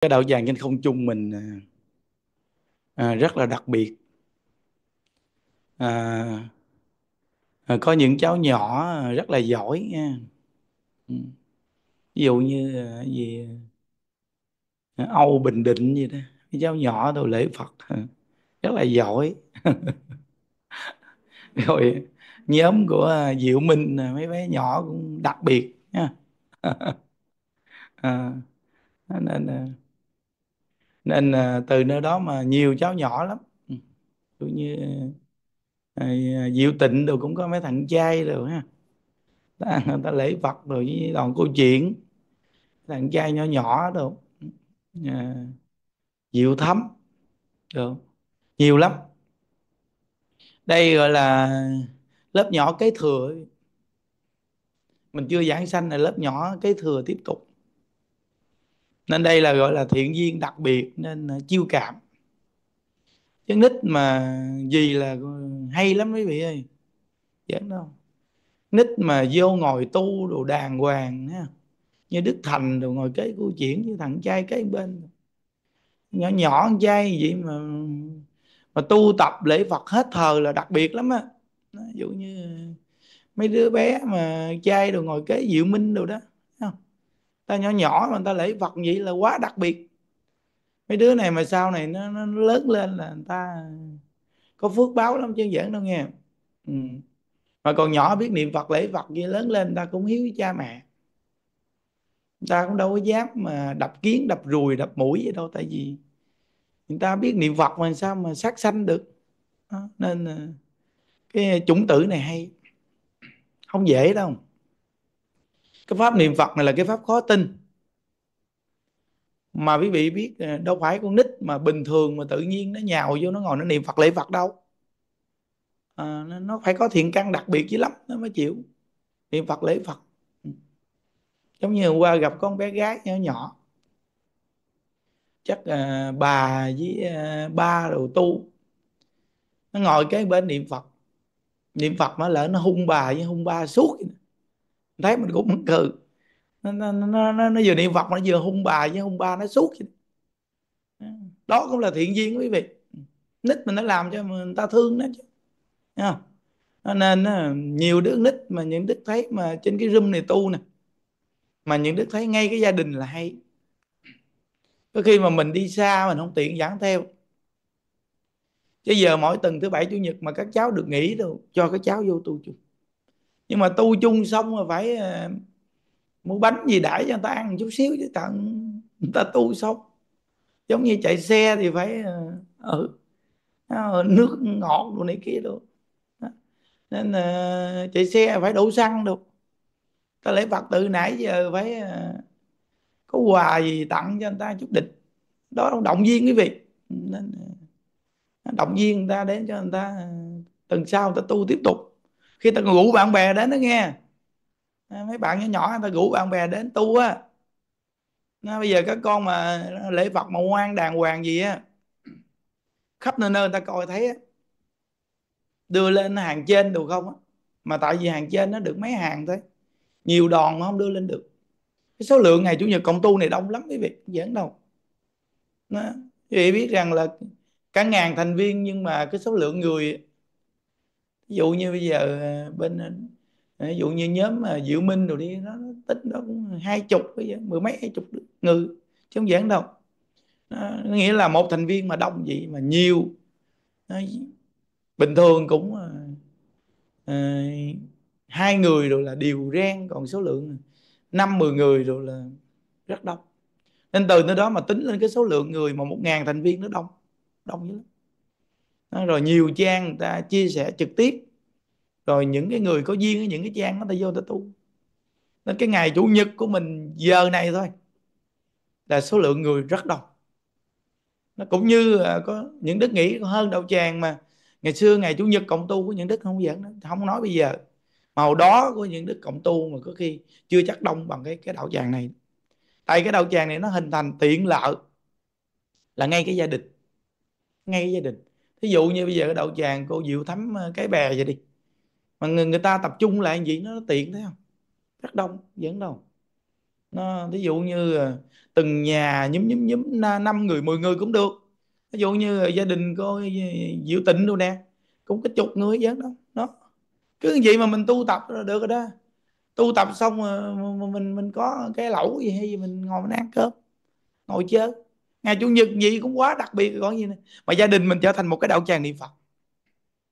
cái đạo vàng trên không chung mình à, à, rất là đặc biệt à, à có những cháu nhỏ à, rất là giỏi nha. Ừ. ví dụ như gì Âu Bình Định gì đó cái cháu nhỏ tôi lễ Phật rất là giỏi rồi nhóm của Diệu Minh mấy bé nhỏ cũng đặc biệt nha à, nên nên à, từ nơi đó mà nhiều cháu nhỏ lắm ừ. kiểu như à, à diệu tịnh rồi cũng có mấy thằng trai rồi ha ta, người ta lễ phật rồi với đoàn câu chuyện thằng trai nhỏ nhỏ rồi à, diệu thấm được nhiều lắm đây gọi là lớp nhỏ kế thừa mình chưa giảng sanh là lớp nhỏ kế thừa tiếp tục nên đây là gọi là thiện duyên đặc biệt nên ờ, chiêu cảm chấn nít mà gì là ờ, hay lắm quý vị ơi giỡn đâu nít mà vô ngồi tu đồ đàng hoàng ha. như đức thành đồ ngồi kế câu chuyện như thằng trai kế bên nhỏ nhỏ con trai vậy mà mà tu tập lễ phật hết thờ là đặc biệt lắm á ví dụ như mấy đứa bé mà trai đồ ngồi kế diệu minh đồ đó ta nhỏ nhỏ mà người ta lễ Phật vậy là quá đặc biệt mấy đứa này mà sau này nó, nó lớn lên là người ta có phước báo lắm chứ giỡn đâu nghe ừ. mà còn nhỏ biết niệm Phật lễ Phật vậy lớn lên người ta cũng hiếu với cha mẹ người ta cũng đâu có dám mà đập kiến đập ruồi đập mũi gì đâu tại vì người ta biết niệm Phật mà sao mà sát sanh được nên ờ, cái chủng tử này hay không dễ đâu cái pháp niệm phật này là cái pháp khó tin mà quý vị biết ờ, đâu phải con nít mà bình thường mà tự nhiên nó nhào vô nó ngồi nó niệm phật lễ phật đâu à, nó phải có thiện căn đặc biệt chứ lắm nó mới chịu niệm phật lễ phật ừ. giống như hôm qua gặp con bé gái nhỏ nhỏ chắc à, bà với à, ba đồ tu nó ngồi cái bên niệm phật niệm phật mà lỡ nó hung bà với hung ba suốt vậy thấy mình cũng mắc cười nó, nó, nó, nó, nó vừa niệm phật nó vừa hung bà với hung ba nó suốt đó cũng là thiện duyên quý vị nít mình nó làm cho người ta thương nó chứ nên nhiều đứa nít mà những đức thấy mà trên cái room này tu nè mà những đức thấy ngay cái gia đình là hay có khi mà mình đi xa mình không tiện dẫn theo chứ giờ mỗi tuần thứ bảy chủ nhật mà các cháu được nghỉ đâu cho các cháu vô tu chung nhưng mà tu chung xong rồi phải ờ, mua bánh gì đãi cho người ta ăn chút xíu chứ tặng người ta tu xong giống như chạy xe thì phải ừ, nước ngọt đồ này kia đồ nên uh, chạy xe phải đổ xăng được ta lấy phật tự nãy giờ phải uh, có quà gì tặng cho người ta chút địch đó là động viên quý vị nên uh, động viên người ta đến cho người ta tuần sau người ta tu tiếp tục khi ta ngủ bạn bè đến đó nghe à, mấy bạn nhỏ nhỏ người ta ngủ bạn bè đến tu á nó, bây giờ các con mà lễ vật mà ngoan đàng hoàng gì á khắp nơi nơi người ta coi thấy á đưa lên hàng trên được không á mà tại vì hàng trên nó được mấy hàng thôi nhiều đòn mà không đưa lên được cái số lượng ngày chủ nhật cộng tu này đông lắm quý vị giỡn đâu đó. quý biết rằng là cả ngàn thành viên nhưng mà cái số lượng người ví dụ như bây giờ à, bên à, à, ví dụ như nhóm mà diệu minh rồi đi nó tính nó cũng hai chục bây giờ mười mấy hai chục người chứ không giản đâu nó, nghĩa là một thành viên mà đông vậy mà nhiều nó, bình thường cũng à, hai người rồi là điều rang còn số lượng năm mười người rồi là rất đông nên từ nơi đó mà tính lên cái số lượng người mà một ngàn thành viên nó đông đông dữ lắm đó, rồi nhiều trang người ta chia sẻ trực tiếp rồi những cái người có duyên những cái trang người ta vô người ta tu nên cái ngày chủ nhật của mình giờ này thôi là số lượng người rất đông nó cũng như à, có những đức nghĩ hơn đạo tràng mà ngày xưa ngày chủ nhật cộng tu của những đức không dẫn không nói bây giờ màu đó của những đức cộng tu mà có khi chưa chắc đông bằng cái cái đạo tràng này tại cái đạo tràng này nó hình thành tiện lợi là ngay cái gia đình ngay cái gia đình thí dụ như bây giờ cái đậu tràng cô diệu thắm ờ, cái bè vậy đi mà người, người ta tập trung lại gì nó, tiện thấy không rất đông vẫn đâu nó thí dụ như ờ, từng nhà nhúm nhúm nhúm năm người 10 người cũng được ví dụ như ờ, gia đình cô diệu tịnh đâu nè cũng có chục người vậy đó nó cứ như vậy mà mình tu tập là được rồi đó tu tập xong mà mình mình có cái lẩu gì hay gì mình ngồi mình ăn cơm ngồi chơi ngày chủ nhật gì cũng quá đặc biệt còn gì nữa mà gia đình mình trở thành một cái đạo tràng niệm phật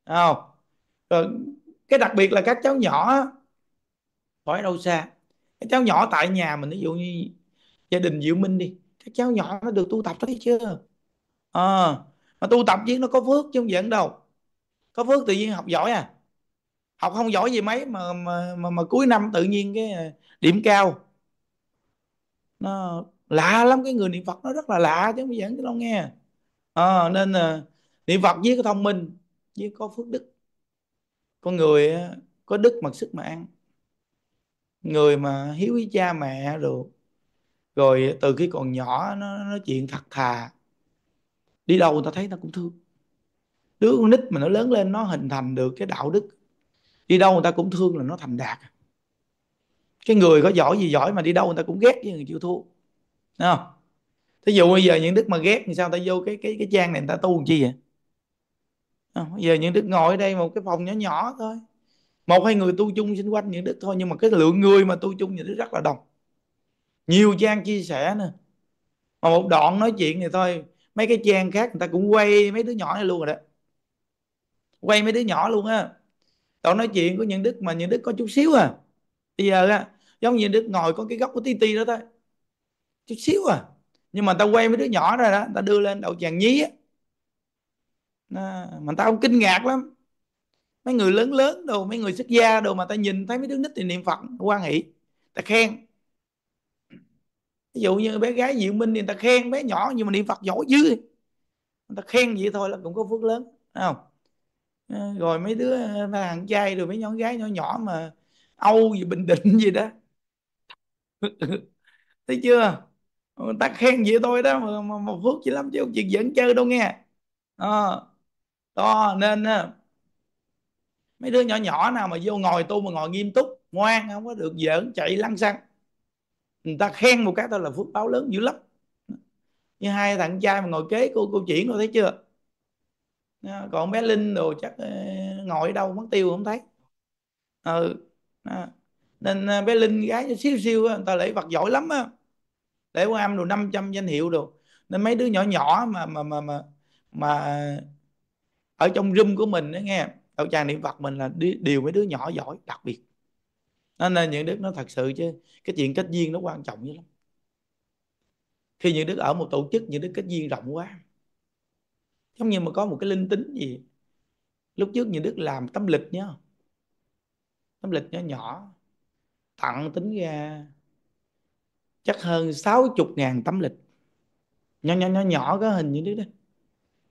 không rồi cái đặc biệt là các cháu nhỏ khỏi đâu xa cái cháu nhỏ tại nhà mình ví dụ như gia đình diệu minh đi các cháu nhỏ nó được tu tập thấy chưa, à, mà tu tập chứ nó có phước chứ không dẫn đâu có phước tự nhiên học giỏi à học không giỏi gì mấy mà mà mà, mà cuối năm tự nhiên cái à, điểm cao nó lạ lắm cái người niệm phật nó rất là lạ chứ không dẫn cho đâu nghe à, nên à, niệm phật với cái thông minh với có phước đức con người có đức mà sức mà ăn người mà hiếu với cha mẹ rồi rồi từ khi còn nhỏ nó nói chuyện thật thà đi đâu người ta thấy ta cũng thương đứa con nít mà nó lớn lên nó hình thành được cái đạo đức đi đâu người ta cũng thương là nó thành đạt cái người có giỏi gì giỏi mà đi đâu người ta cũng ghét với người chịu thua Đúng không? Thí dụ bây giờ những đức mà ghét thì sao ta vô cái cái cái trang này người ta tu làm chi vậy? Bây giờ những đức ngồi ở đây một cái phòng nhỏ nhỏ thôi. Một hai người tu chung xung quanh những đức thôi nhưng mà cái lượng người mà tu chung những đức rất là đông. Nhiều trang chia sẻ nè Mà một đoạn nói chuyện thì thôi mấy cái trang khác người ta cũng quay mấy đứa nhỏ này luôn rồi đó. Quay mấy đứa nhỏ luôn á. tao nói chuyện của những đức mà những đức có chút xíu à. Bây giờ á giống như đức ngồi có cái góc của ti ti đó thôi chút xíu à nhưng mà tao quay mấy đứa nhỏ rồi đó tao đưa lên đầu chàng nhí á mà tao không kinh ngạc lắm mấy người lớn lớn đồ mấy người xuất gia đồ mà tao nhìn thấy mấy đứa nít thì niệm phật quan hỷ tao khen ví dụ như bé gái diệu minh thì tao khen bé nhỏ nhưng mà niệm phật giỏi dữ tao khen vậy thôi là cũng có phước lớn Đấy không ờ, rồi mấy đứa ờ, thằng trai rồi mấy nhỏ gái nhỏ nhỏ mà âu gì bình định gì đó thấy chưa người ta khen gì tôi đó mà, mà, mà phước chỉ lắm chứ không chuyện dẫn chơi đâu nghe à, to nên mấy đứa nhỏ nhỏ nào mà vô ngồi tu mà ngồi nghiêm túc ngoan không có được giỡn chạy lăng xăng người ta khen một cái tôi là phước báo lớn dữ lắm như hai thằng trai mà ngồi kế cô cô chuyển rồi thấy chưa còn bé linh đồ chắc ờ, ngồi đâu mất tiêu không thấy ừ nên ờ, bé linh gái xíu xíu người ta lại vật giỏi lắm á để qua âm đồ 500 danh hiệu đồ nên mấy đứa nhỏ nhỏ mà mà mà mà mà ở trong room của mình đó nghe đạo tràng niệm phật mình là đi điều mấy đứa nhỏ giỏi đặc biệt nên là những đức nó thật sự chứ cái chuyện kết duyên nó quan trọng như lắm khi những đức ở một tổ chức những đức kết duyên rộng quá giống như mà có một cái linh tính gì lúc trước những đức làm tấm lịch nhá tấm lịch nhỏ nhỏ tặng tính ra chắc hơn 60.000 tấm lịch nhỏ nhỏ nhỏ nhỏ có hình như thế đó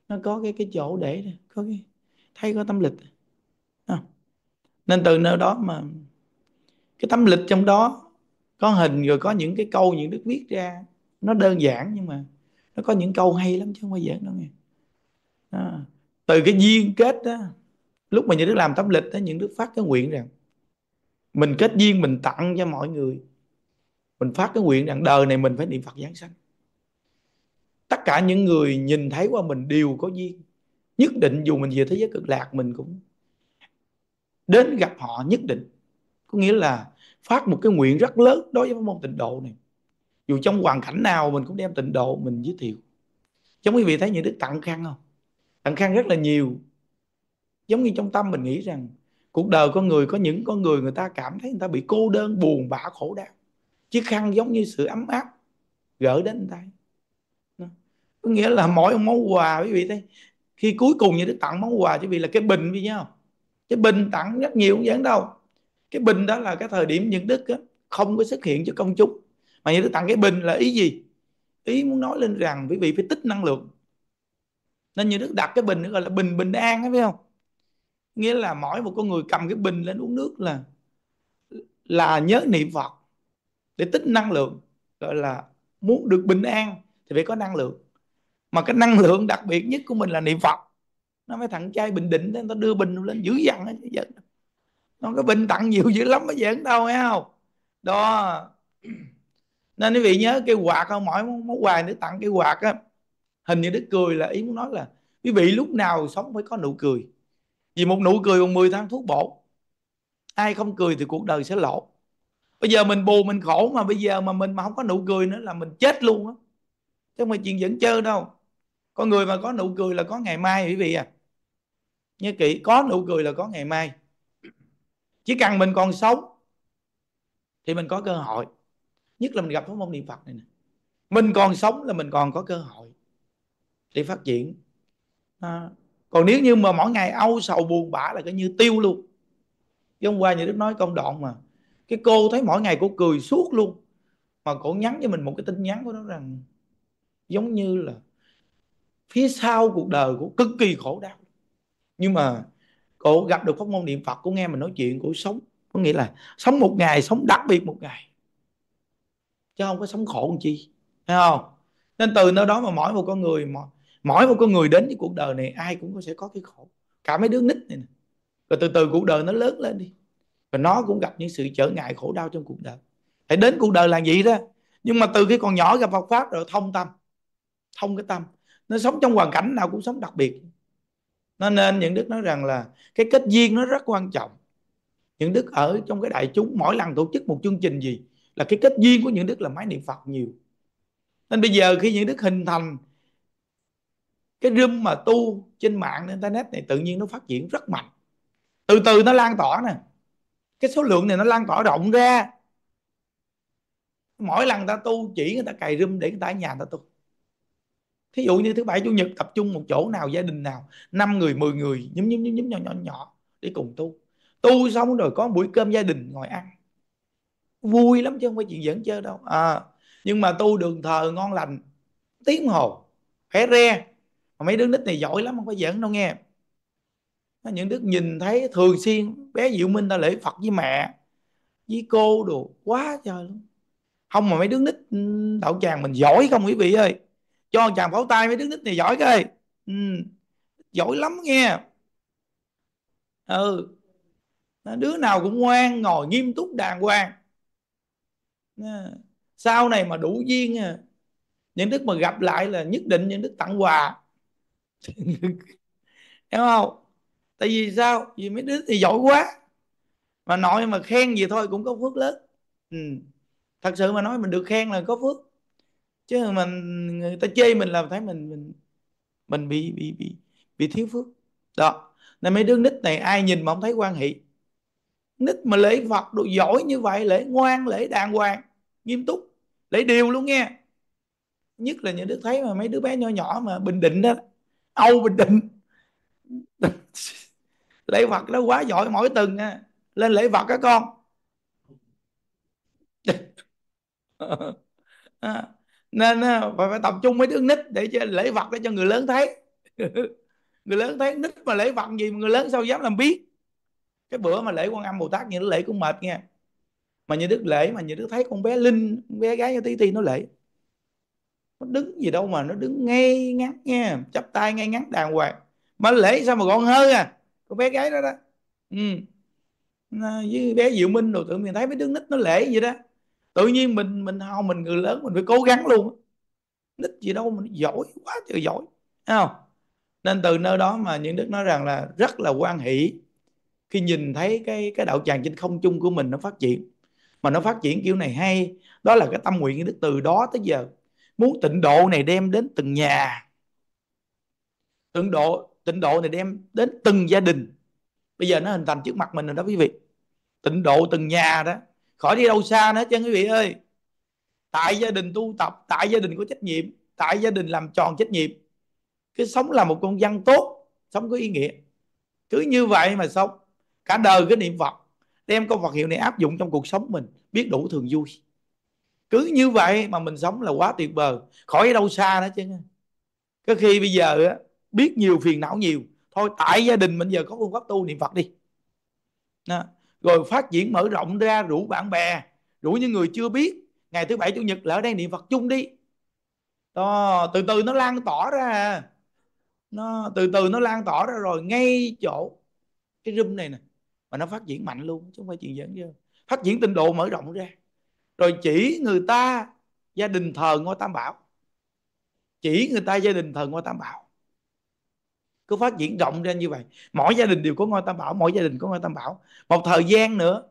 nó có cái cái chỗ để đó. có cái thấy có tấm lịch à. nên từ nơi đó mà cái tấm lịch trong đó có hình rồi có những cái câu những đức viết ra nó đơn giản nhưng mà nó có những câu hay lắm chứ không phải dễ đâu nghe à. từ cái duyên kết đó lúc mà những đức làm tấm lịch đó những đức phát cái nguyện rằng mình kết duyên mình tặng cho mọi người mình phát cái nguyện rằng đời này mình phải niệm Phật giáng sanh tất cả những người nhìn thấy qua mình đều có duyên nhất định dù mình về thế giới cực lạc mình cũng đến gặp họ nhất định có nghĩa là phát một cái nguyện rất lớn đối với môn tịnh độ này dù trong hoàn cảnh nào mình cũng đem tịnh độ mình giới thiệu giống quý vị thấy những đức tặng khăn không tặng khăn rất là nhiều giống như trong tâm mình nghĩ rằng cuộc đời con người có những con người người ta cảm thấy người ta bị cô đơn buồn bã khổ đau chiếc khăn giống như sự ấm áp gỡ đến tay có nghĩa là mỗi món quà quý vị thấy khi cuối cùng như đức tặng món quà quý vị là cái bình với nhau cái bình tặng rất nhiều cũng giản đâu cái bình đó là cái thời điểm những đức á, không có xuất hiện cho công chúng mà như đức tặng cái bình là ý gì ý muốn nói lên rằng quý vị phải tích năng lượng nên như đức đặt cái bình gọi là bình bình an ấy, phải không nghĩa là mỗi một con người cầm cái bình lên uống nước là là nhớ niệm phật để tích năng lượng gọi là muốn được bình an thì phải có năng lượng mà cái năng lượng đặc biệt nhất của mình là niệm phật nó mới thằng trai bình định nên ta đưa bình lên dữ dằn nó cái bình tặng nhiều dữ lắm mới giỡn đâu hay không đó nên quý vị nhớ cái quạt không mỗi món quà để tặng cái quạt á hình như đức cười là ý muốn nói là quý vị lúc nào sống phải có nụ cười vì một nụ cười còn 10 tháng thuốc bổ ai không cười thì cuộc đời sẽ lộ bây giờ mình buồn mình khổ mà bây giờ mà mình mà không có nụ cười nữa là mình chết luôn á chứ không phải chuyện dẫn chơi đâu con người mà có nụ cười là có ngày mai quý vị à nhớ kỹ có nụ cười là có ngày mai chỉ cần mình còn sống thì mình có cơ hội nhất là mình gặp pháp môn niệm phật này nè mình còn sống là mình còn có cơ hội để phát triển à, còn nếu như mà mỗi ngày âu sầu buồn bã là cứ như tiêu luôn chứ hôm qua nhà đức nói công đoạn mà cái cô thấy mỗi ngày cô cười suốt luôn mà cô nhắn cho mình một cái tin nhắn của nó rằng giống như là phía sau cuộc đời của cực kỳ khổ đau nhưng mà cô gặp được pháp môn niệm phật cô nghe mình nói chuyện cô sống có nghĩa là sống một ngày sống đặc biệt một ngày chứ không có sống khổ làm chi thấy không nên từ nơi đó mà mỗi một con người mỗi, mỗi một con người đến với cuộc đời này ai cũng có sẽ có cái khổ cả mấy đứa nít này, này. rồi từ từ cuộc đời nó lớn lên đi và nó cũng gặp những sự trở ngại khổ đau trong cuộc đời phải đến cuộc đời là gì đó nhưng mà từ khi còn nhỏ gặp Phật pháp rồi thông tâm thông cái tâm nó sống trong hoàn cảnh nào cũng sống đặc biệt nó nên những đức nói rằng là cái kết duyên nó rất quan trọng những đức ở trong cái đại chúng mỗi lần tổ chức một chương trình gì là cái kết duyên của những đức là máy niệm phật nhiều nên bây giờ khi những đức hình thành cái room mà tu trên mạng internet này tự nhiên nó phát triển rất mạnh từ từ nó lan tỏa nè cái số lượng này nó lan tỏa rộng ra mỗi lần ta tu chỉ người ta cày râm để người ta ở nhà người ta tu thí dụ như thứ bảy chủ nhật tập trung một chỗ nào gia đình nào năm người 10 người nhúm nhúm nhúm nhúm nhỏ nhỏ nhỏ để cùng tu tu xong rồi có buổi cơm gia đình ngồi ăn vui lắm chứ không phải chuyện dẫn chơi đâu à, nhưng mà tu đường thờ ngon lành tiếng hồ khỏe re mà mấy đứa nít này giỏi lắm không phải dẫn đâu nghe những đức nhìn thấy thường xuyên bé diệu minh ta lễ phật với mẹ với cô đồ quá trời luôn không mà mấy đứa nít ừ, đạo chàng mình giỏi không quý vị ơi cho chàng pháo tay mấy đứa nít này giỏi coi ừ. giỏi lắm nghe ừ đứa nào cũng ngoan ngồi nghiêm túc đàng hoàng sau này mà đủ duyên những đức mà gặp lại là nhất định những đức tặng quà hiểu không tại vì sao vì mấy đứa thì giỏi quá mà nội mà khen gì thôi cũng có phước lớn ừ. thật sự mà nói mình được khen là có phước chứ mà người ta chê mình là thấy mình mình mình bị bị bị bị thiếu phước đó nên mấy đứa nít này ai nhìn mà không thấy quan hệ nít mà lễ phật đồ giỏi như vậy lễ ngoan lễ đàng hoàng nghiêm túc lễ điều luôn nghe nhất là những đứa thấy mà mấy đứa bé nhỏ nhỏ mà bình định đó âu bình định lễ vật nó quá giỏi mỗi tuần à. lên lễ vật các con à, nên phải, phải tập trung mấy đứa nít để cho lễ vật để cho người lớn thấy người lớn thấy nít mà lễ vật gì mà người lớn sao dám làm biết cái bữa mà lễ quan âm bồ tát như đức lễ cũng mệt nha mà như đức lễ mà như đức thấy con bé linh con bé gái như tí ti nó lễ nó đứng gì đâu mà nó đứng ngay ngắn nha chắp tay ngay ngắn đàng hoàng mà lễ sao mà gọn hơn à cô bé gái đó đó ừ. với bé diệu minh rồi tự mình thấy mấy đứa nít nó lễ vậy đó tự nhiên mình mình không mình người lớn mình phải cố gắng luôn nít gì đâu mình giỏi quá trời giỏi Thấy không nên từ nơi đó mà những đức nói rằng là rất là quan hỷ khi nhìn thấy cái cái đạo tràng trên không chung của mình nó phát triển mà nó phát triển kiểu này hay đó là cái tâm nguyện của đức từ đó tới giờ muốn tịnh độ này đem đến từng nhà tịnh độ tịnh độ này đem đến từng gia đình bây giờ nó hình thành trước mặt mình rồi đó quý vị tịnh độ từng nhà đó khỏi đi đâu xa nữa chứ quý vị ơi tại gia đình tu tập tại gia đình có trách nhiệm tại gia đình làm tròn trách nhiệm cứ sống là một con dân tốt sống có ý nghĩa cứ như vậy mà sống cả đời cái niệm phật đem câu phật hiệu này áp dụng trong cuộc sống mình biết đủ thường vui cứ như vậy mà mình sống là quá tuyệt vời khỏi đâu xa nữa chứ có khi bây giờ á biết nhiều phiền não nhiều thôi tại gia đình mình giờ có phương pháp tu niệm phật đi đó. rồi phát triển mở rộng ra rủ bạn bè rủ những người chưa biết ngày thứ bảy chủ nhật là ở đây niệm phật chung đi đó, từ từ nó lan tỏa ra nó từ từ nó lan tỏa ra rồi ngay chỗ cái room này nè mà nó phát triển mạnh luôn chứ không phải chuyện giỡn chứ phát triển tinh độ mở rộng ra rồi chỉ người ta gia đình thờ ngôi tam bảo chỉ người ta gia đình thờ ngôi tam bảo cứ phát triển rộng ra như vậy mỗi gia đình đều có ngôi tam bảo mỗi gia đình có ngôi tam bảo một thời gian nữa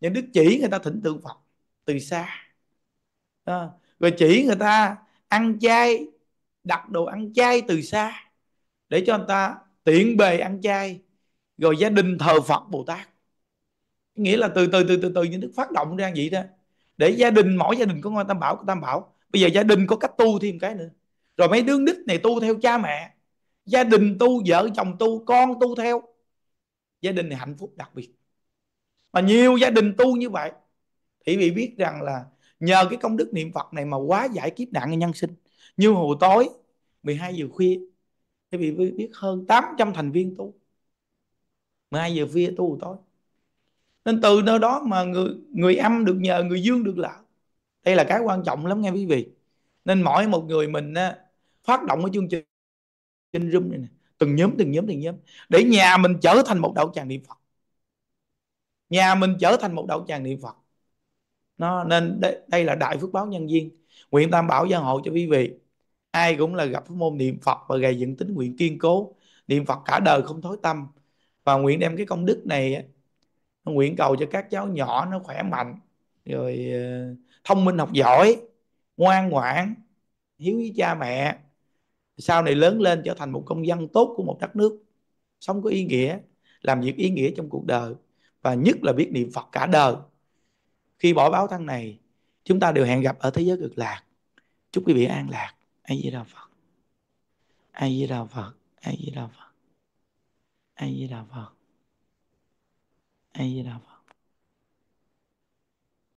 những đức chỉ người ta thỉnh tượng phật từ xa à, rồi chỉ người ta ăn chay đặt đồ ăn chay từ xa để cho người ta tiện bề ăn chay rồi gia đình thờ phật bồ tát nghĩa là từ từ từ từ từ những đức phát động ra vậy đó để gia đình mỗi gia đình có ngôi tam bảo có tam bảo bây giờ gia đình có cách tu thêm cái nữa rồi mấy đứa nít này tu theo cha mẹ gia đình tu vợ chồng tu con tu theo gia đình này hạnh phúc đặc biệt mà nhiều gia đình tu như vậy thì vị biết rằng là nhờ cái công đức niệm Phật này mà quá giải kiếp nạn nhân sinh như hồi tối 12 giờ khuya thì vị biết hơn 800 thành viên tu 12 giờ khuya tu hồi tối nên từ nơi đó mà người người âm được nhờ người dương được lợi đây là cái quan trọng lắm nghe quý vị nên mỗi một người mình á, phát động cái chương trình trên Zoom này nè từng nhóm từng nhóm từng nhóm để nhà mình trở thành một đạo tràng niệm Phật nhà mình trở thành một đạo tràng niệm Phật nó nên đây, đây là đại phước báo nhân viên nguyện tam bảo gia hộ cho quý vị ai cũng là gặp pháp môn niệm Phật và gầy dựng tính nguyện kiên cố niệm Phật cả đời không thối tâm và nguyện đem cái công đức này nguyện cầu cho các cháu nhỏ nó khỏe mạnh rồi ờ, thông minh học giỏi ngoan ngoãn hiếu với cha mẹ sau này lớn lên trở thành một công dân tốt của một đất nước sống có ý nghĩa làm việc ý nghĩa trong cuộc đời và nhất là biết niệm Phật cả đời khi bỏ báo thân này chúng ta đều hẹn gặp ở thế giới cực lạc chúc quý vị an lạc ai di đà phật ai di đà phật ai di đà phật ai di đà phật ai di đà phật